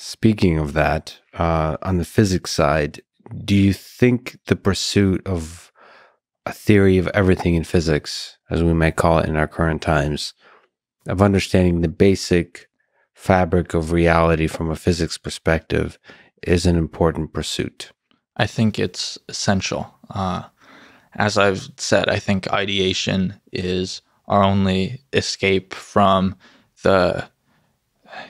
Speaking of that, uh, on the physics side, do you think the pursuit of a theory of everything in physics, as we might call it in our current times, of understanding the basic fabric of reality from a physics perspective, is an important pursuit? I think it's essential. Uh, as I've said, I think ideation is our only escape from the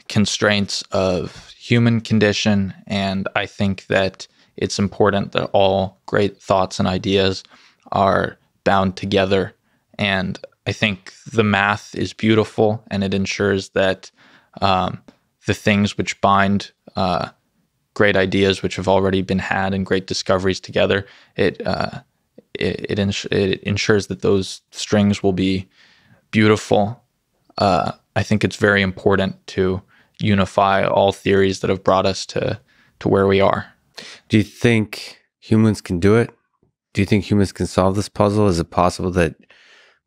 constraints of human condition. And I think that it's important that all great thoughts and ideas are bound together. And I think the math is beautiful and it ensures that um, the things which bind uh, great ideas which have already been had and great discoveries together, it, uh, it, it, ins- it, ensures that those strings will be beautiful. Uh, I think it's very important to unify all theories that have brought us to to where we are. Do you think humans can do it? Do you think humans can solve this puzzle? Is it possible that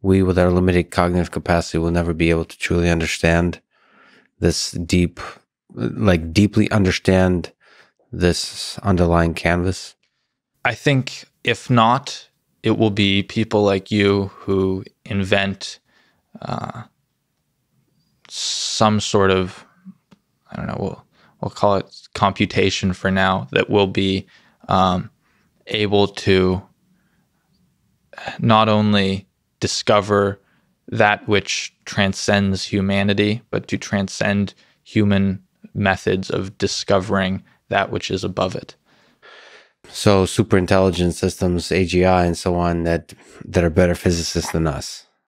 we, with our limited cognitive capacity, will never be able to truly understand this deep, like deeply understand this underlying canvas? I think if not, it will be people like you who invent uh, some sort of I don't know we'll we'll call it computation for now that will be um, able to not only discover that which transcends humanity, but to transcend human methods of discovering that which is above it. So super intelligent systems, AGI and so on that that are better physicists than us.